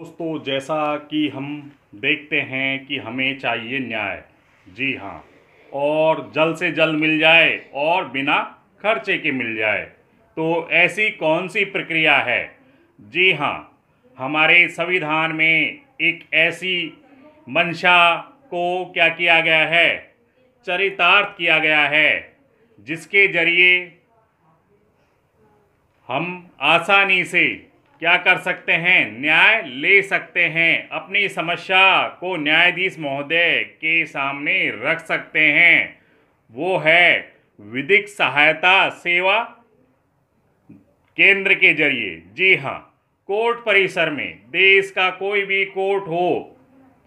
दोस्तों जैसा कि हम देखते हैं कि हमें चाहिए न्याय जी हाँ और जल्द से जल्द मिल जाए और बिना खर्चे के मिल जाए तो ऐसी कौन सी प्रक्रिया है जी हाँ हमारे संविधान में एक ऐसी मंशा को क्या किया गया है चरितार्थ किया गया है जिसके जरिए हम आसानी से क्या कर सकते हैं न्याय ले सकते हैं अपनी समस्या को न्यायाधीश महोदय के सामने रख सकते हैं वो है विधिक सहायता सेवा केंद्र के जरिए जी हाँ कोर्ट परिसर में देश का कोई भी कोर्ट हो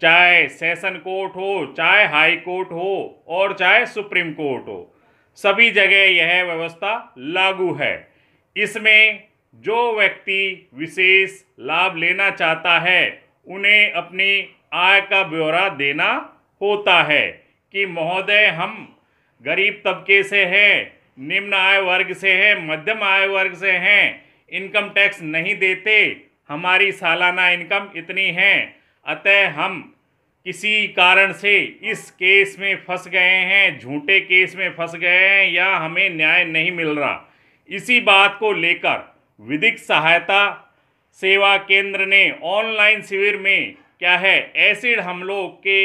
चाहे सेशन कोर्ट हो चाहे हाई कोर्ट हो और चाहे सुप्रीम कोर्ट हो सभी जगह यह व्यवस्था लागू है इसमें जो व्यक्ति विशेष लाभ लेना चाहता है उन्हें अपनी आय का ब्यौरा देना होता है कि महोदय हम गरीब तबके से हैं निम्न आय वर्ग से हैं मध्यम आय वर्ग से हैं इनकम टैक्स नहीं देते हमारी सालाना इनकम इतनी है अतः हम किसी कारण से इस केस में फंस गए हैं झूठे केस में फंस गए हैं या हमें न्याय नहीं मिल रहा इसी बात को लेकर विधिक सहायता सेवा केंद्र ने ऑनलाइन शिविर में क्या है एसिड हमलों के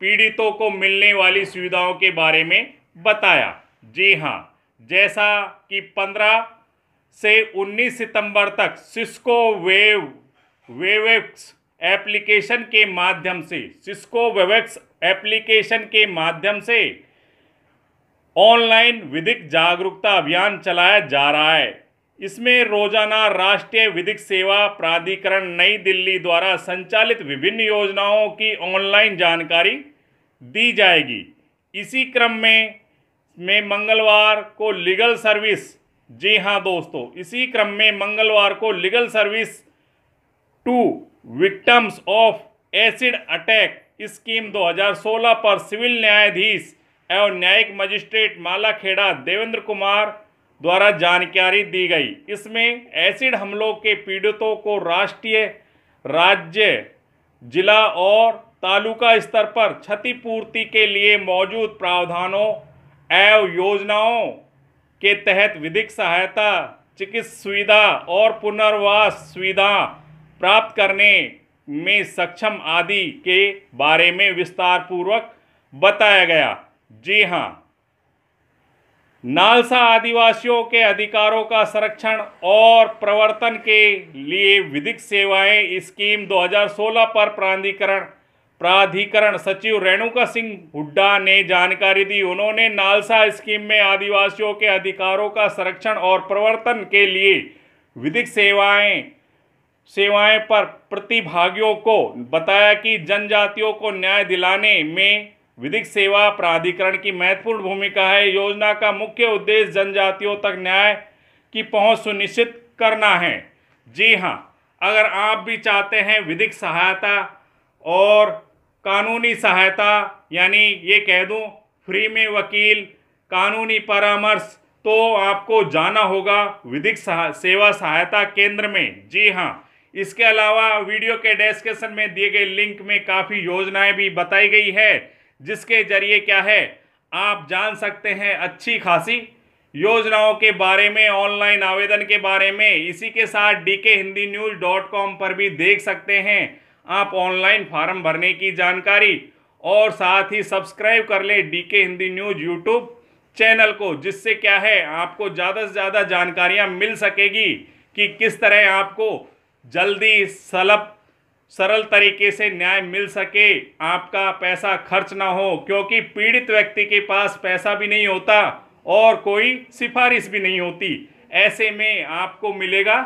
पीड़ितों को मिलने वाली सुविधाओं के बारे में बताया जी हाँ जैसा कि 15 से 19 सितंबर तक सिस्को वेव वेवेक्स एप्लीकेशन के माध्यम से सिस्को वेवेक्स एप्लीकेशन के माध्यम से ऑनलाइन विधिक जागरूकता अभियान चलाया जा रहा है इसमें रोजाना राष्ट्रीय विधिक सेवा प्राधिकरण नई दिल्ली द्वारा संचालित विभिन्न योजनाओं की ऑनलाइन जानकारी दी जाएगी इसी क्रम में में मंगलवार को लीगल सर्विस जी हाँ दोस्तों इसी क्रम में मंगलवार को legal service to victims of acid attack scheme 2016 पर सिविल न्यायाधीश एवं न्यायिक मजिस्ट्रेट मालाखेड़ा देवेंद्र कुमार द्वारा जानकारी दी गई इसमें एसिड हमलों के पीड़ितों को राष्ट्रीय राज्य जिला और तालुका स्तर पर क्षतिपूर्ति के लिए मौजूद प्रावधानों एवं योजनाओं के तहत विधिक सहायता चिकित्सा सुविधा और पुनर्वास सुविधा प्राप्त करने में सक्षम आदि के बारे में विस्तार पूर्वक बताया गया जी हाँ नालसा आदिवासियों के अधिकारों का संरक्षण और प्रवर्तन के लिए विधिक सेवाएं स्कीम 2016 पर प्राधिकरण प्राधिकरण सचिव रेणुका सिंह हुड्डा ने जानकारी दी उन्होंने नालसा स्कीम में आदिवासियों के अधिकारों का संरक्षण और प्रवर्तन के लिए विधिक सेवाएं सेवाएं पर प्रतिभागियों को बताया कि जनजातियों को न्याय दिलाने में विधिक सेवा प्राधिकरण की महत्वपूर्ण भूमिका है योजना का मुख्य उद्देश्य जनजातियों तक न्याय की पहुंच सुनिश्चित करना है जी हाँ अगर आप भी चाहते हैं विधिक सहायता और कानूनी सहायता यानी ये कह दूँ फ्री में वकील कानूनी परामर्श तो आपको जाना होगा विधिक सहा, सेवा सहायता केंद्र में जी हाँ इसके अलावा वीडियो के डेस्क्रिप्शन में दिए गए लिंक में काफ़ी योजनाएं भी बताई गई है जिसके जरिए क्या है आप जान सकते हैं अच्छी खासी योजनाओं के बारे में ऑनलाइन आवेदन के बारे में इसी के साथ डी के हिंदी न्यूज़ डॉट कॉम पर भी देख सकते हैं आप ऑनलाइन फार्म भरने की जानकारी और साथ ही सब्सक्राइब कर लें डी के हिंदी न्यूज़ यूट्यूब चैनल को जिससे क्या है आपको ज़्यादा से ज़्यादा जानकारियाँ मिल सकेगी कि किस तरह आपको जल्दी सलभ सरल तरीके से न्याय मिल सके आपका पैसा खर्च ना हो क्योंकि पीड़ित व्यक्ति के पास पैसा भी नहीं होता और कोई सिफारिश भी नहीं होती ऐसे में आपको मिलेगा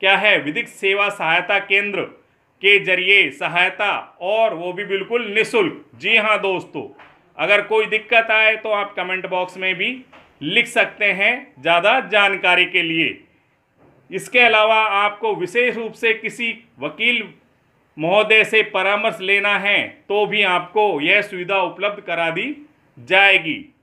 क्या है विधिक सेवा सहायता केंद्र के जरिए सहायता और वो भी बिल्कुल निशुल्क जी हाँ दोस्तों अगर कोई दिक्कत आए तो आप कमेंट बॉक्स में भी लिख सकते हैं ज़्यादा जानकारी के लिए इसके अलावा आपको विशेष रूप से किसी वकील महोदय से परामर्श लेना है तो भी आपको यह सुविधा उपलब्ध करा दी जाएगी